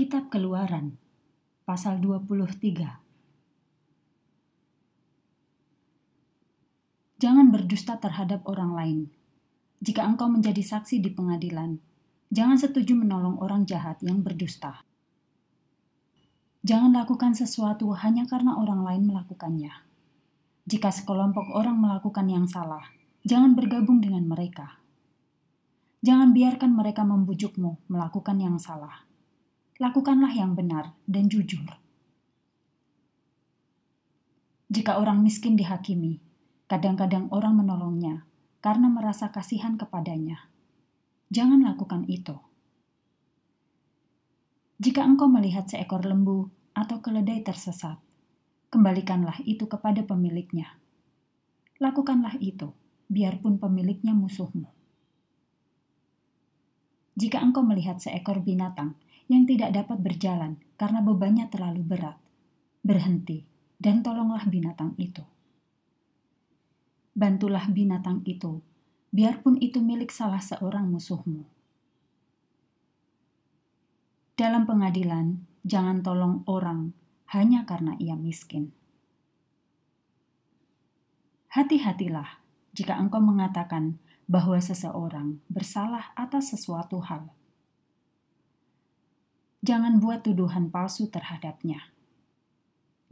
Kitab Keluaran pasal 23 Jangan berdusta terhadap orang lain. Jika engkau menjadi saksi di pengadilan, jangan setuju menolong orang jahat yang berdusta. Jangan lakukan sesuatu hanya karena orang lain melakukannya. Jika sekelompok orang melakukan yang salah, jangan bergabung dengan mereka. Jangan biarkan mereka membujukmu melakukan yang salah lakukanlah yang benar dan jujur. Jika orang miskin dihakimi, kadang-kadang orang menolongnya karena merasa kasihan kepadanya. Jangan lakukan itu. Jika engkau melihat seekor lembu atau keledai tersesat, kembalikanlah itu kepada pemiliknya. Lakukanlah itu, biarpun pemiliknya musuhmu. Jika engkau melihat seekor binatang yang tidak dapat berjalan karena bebannya terlalu berat. Berhenti dan tolonglah binatang itu. Bantulah binatang itu, biarpun itu milik salah seorang musuhmu. Dalam pengadilan, jangan tolong orang hanya karena ia miskin. Hati-hatilah jika engkau mengatakan bahwa seseorang bersalah atas sesuatu hal jangan buat tuduhan palsu terhadapnya.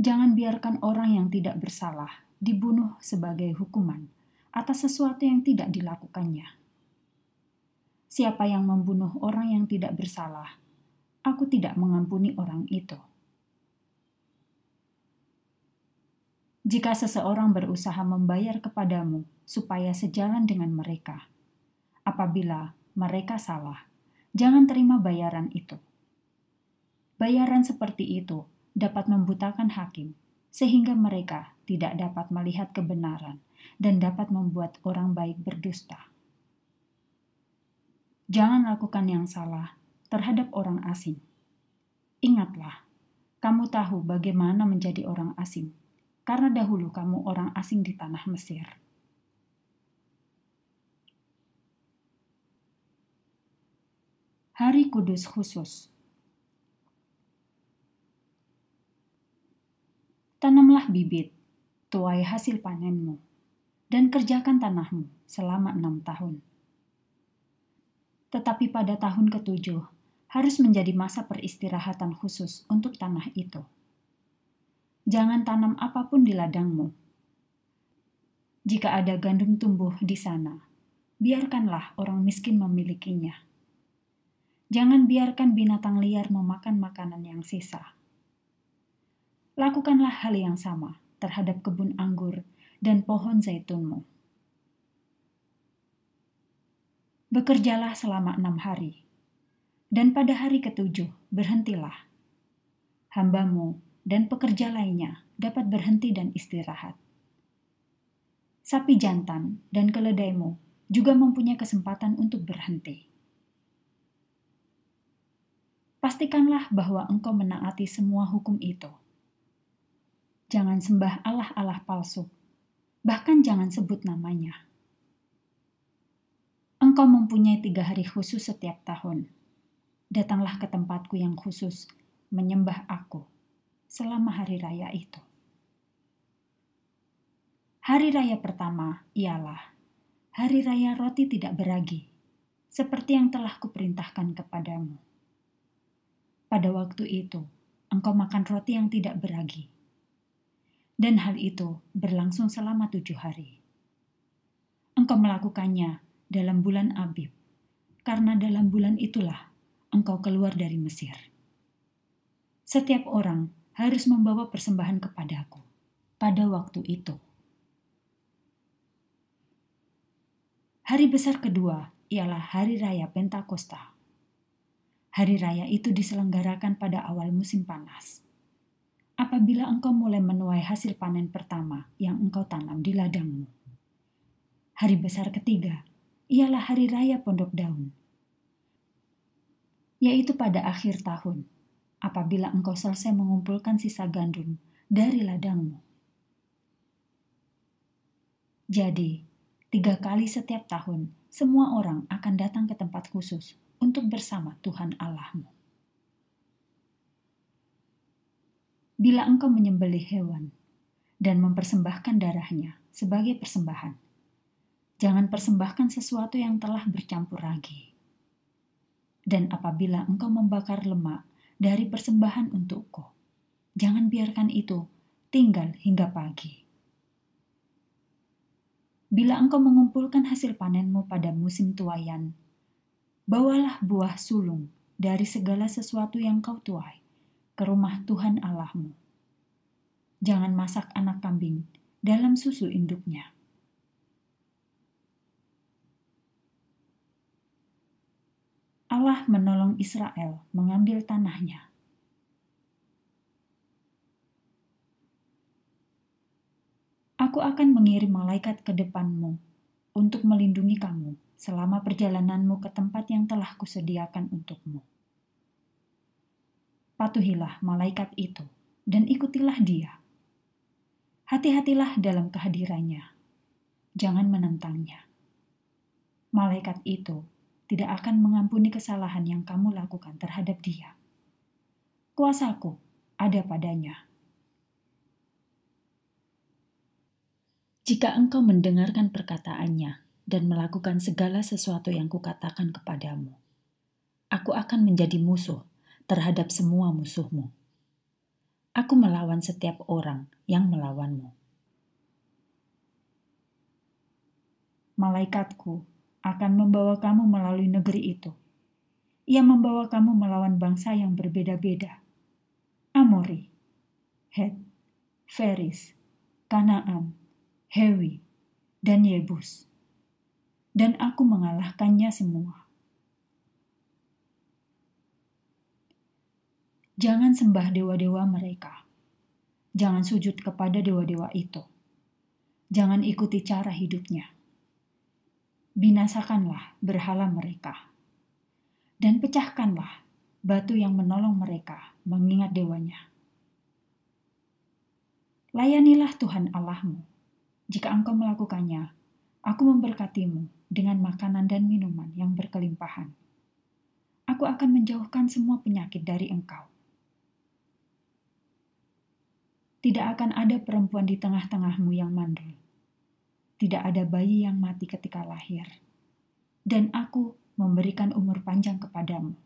Jangan biarkan orang yang tidak bersalah dibunuh sebagai hukuman atas sesuatu yang tidak dilakukannya. Siapa yang membunuh orang yang tidak bersalah, aku tidak mengampuni orang itu. Jika seseorang berusaha membayar kepadamu supaya sejalan dengan mereka, apabila mereka salah, jangan terima bayaran itu Bayaran seperti itu dapat membutakan hakim, sehingga mereka tidak dapat melihat kebenaran dan dapat membuat orang baik berdusta. Jangan lakukan yang salah terhadap orang asing. Ingatlah, kamu tahu bagaimana menjadi orang asing, karena dahulu kamu orang asing di tanah Mesir. Hari Kudus Khusus Tanamlah bibit, tuai hasil panenmu, dan kerjakan tanahmu selama enam tahun. Tetapi pada tahun ketujuh, harus menjadi masa peristirahatan khusus untuk tanah itu. Jangan tanam apapun di ladangmu. Jika ada gandum tumbuh di sana, biarkanlah orang miskin memilikinya. Jangan biarkan binatang liar memakan makanan yang sisa lakukanlah hal yang sama terhadap kebun anggur dan pohon zaitunmu. Bekerjalah selama enam hari, dan pada hari ketujuh berhentilah. Hambamu dan pekerja lainnya dapat berhenti dan istirahat. Sapi jantan dan keledaimu juga mempunyai kesempatan untuk berhenti. Pastikanlah bahwa engkau menaati semua hukum itu Jangan sembah allah-allah palsu, bahkan jangan sebut namanya. Engkau mempunyai tiga hari khusus setiap tahun. Datanglah ke tempatku yang khusus, menyembah aku selama hari raya itu. Hari raya pertama ialah hari raya roti tidak beragi, seperti yang telah kuperintahkan kepadamu. Pada waktu itu, engkau makan roti yang tidak beragi, dan hal itu berlangsung selama tujuh hari. Engkau melakukannya dalam bulan Abib, karena dalam bulan itulah engkau keluar dari Mesir. Setiap orang harus membawa persembahan kepadaku pada waktu itu. Hari besar kedua ialah Hari Raya Pentakosta. Hari Raya itu diselenggarakan pada awal musim panas apabila engkau mulai menuai hasil panen pertama yang engkau tanam di ladangmu. Hari besar ketiga ialah hari raya pondok daun, yaitu pada akhir tahun, apabila engkau selesai mengumpulkan sisa gandum dari ladangmu. Jadi, tiga kali setiap tahun, semua orang akan datang ke tempat khusus untuk bersama Tuhan Allahmu. bila engkau menyembelih hewan dan mempersembahkan darahnya sebagai persembahan. Jangan persembahkan sesuatu yang telah bercampur ragi. Dan apabila engkau membakar lemak dari persembahan untukku, jangan biarkan itu tinggal hingga pagi. Bila engkau mengumpulkan hasil panenmu pada musim tuayan, bawalah buah sulung dari segala sesuatu yang kau tuai ke rumah Tuhan Allahmu. Jangan masak anak kambing dalam susu induknya. Allah menolong Israel mengambil tanahnya. Aku akan mengirim malaikat ke depanmu untuk melindungi kamu selama perjalananmu ke tempat yang telah kusediakan untukmu patuhilah malaikat itu dan ikutilah dia. Hati-hatilah dalam kehadirannya. Jangan menentangnya. Malaikat itu tidak akan mengampuni kesalahan yang kamu lakukan terhadap dia. Kuasaku ada padanya. Jika engkau mendengarkan perkataannya dan melakukan segala sesuatu yang kukatakan kepadamu, aku akan menjadi musuh terhadap semua musuhmu. Aku melawan setiap orang yang melawanmu. Malaikatku akan membawa kamu melalui negeri itu. Ia membawa kamu melawan bangsa yang berbeda-beda. Amori, Het, Feris, Kanaan, Hewi, dan Yebus. Dan aku mengalahkannya semua. Jangan sembah dewa-dewa mereka. Jangan sujud kepada dewa-dewa itu. Jangan ikuti cara hidupnya. Binasakanlah berhala mereka. Dan pecahkanlah batu yang menolong mereka mengingat dewanya. Layanilah Tuhan Allahmu. Jika engkau melakukannya, aku memberkatimu dengan makanan dan minuman yang berkelimpahan. Aku akan menjauhkan semua penyakit dari engkau tidak akan ada perempuan di tengah-tengahmu yang mandul. Tidak ada bayi yang mati ketika lahir. Dan aku memberikan umur panjang kepadamu.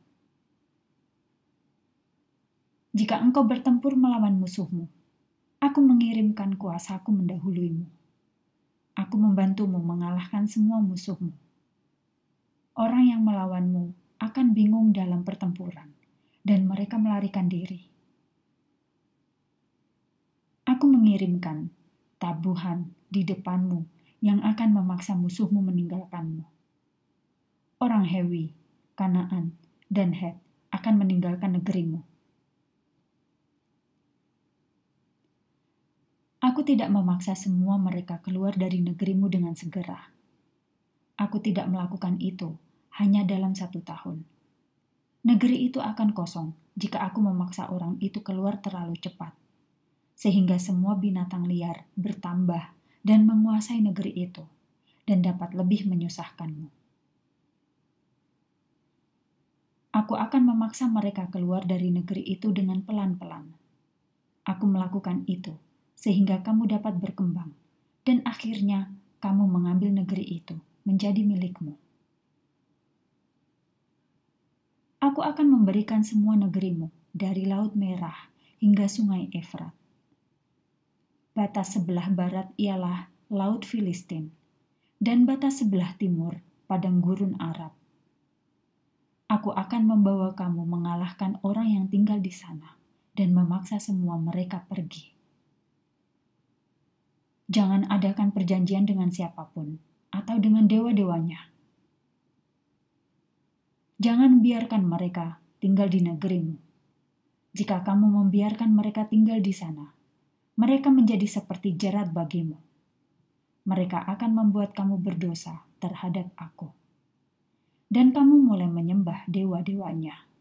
Jika engkau bertempur melawan musuhmu, aku mengirimkan kuasaku mendahuluimu. Aku membantumu mengalahkan semua musuhmu. Orang yang melawanmu akan bingung dalam pertempuran, dan mereka melarikan diri mengirimkan tabuhan di depanmu yang akan memaksa musuhmu meninggalkanmu. Orang Hewi, Kanaan, dan Het akan meninggalkan negerimu. Aku tidak memaksa semua mereka keluar dari negerimu dengan segera. Aku tidak melakukan itu hanya dalam satu tahun. Negeri itu akan kosong jika aku memaksa orang itu keluar terlalu cepat sehingga semua binatang liar bertambah dan menguasai negeri itu, dan dapat lebih menyusahkanmu. Aku akan memaksa mereka keluar dari negeri itu dengan pelan-pelan. Aku melakukan itu sehingga kamu dapat berkembang, dan akhirnya kamu mengambil negeri itu menjadi milikmu. Aku akan memberikan semua negerimu dari Laut Merah hingga Sungai Efrat Batas sebelah barat ialah Laut Filistin, dan batas sebelah timur padang gurun Arab. Aku akan membawa kamu mengalahkan orang yang tinggal di sana dan memaksa semua mereka pergi. Jangan adakan perjanjian dengan siapapun atau dengan dewa-dewanya. Jangan biarkan mereka tinggal di negerimu. Jika kamu membiarkan mereka tinggal di sana, mereka menjadi seperti jerat bagimu. Mereka akan membuat kamu berdosa terhadap Aku, dan kamu mulai menyembah dewa-dewanya.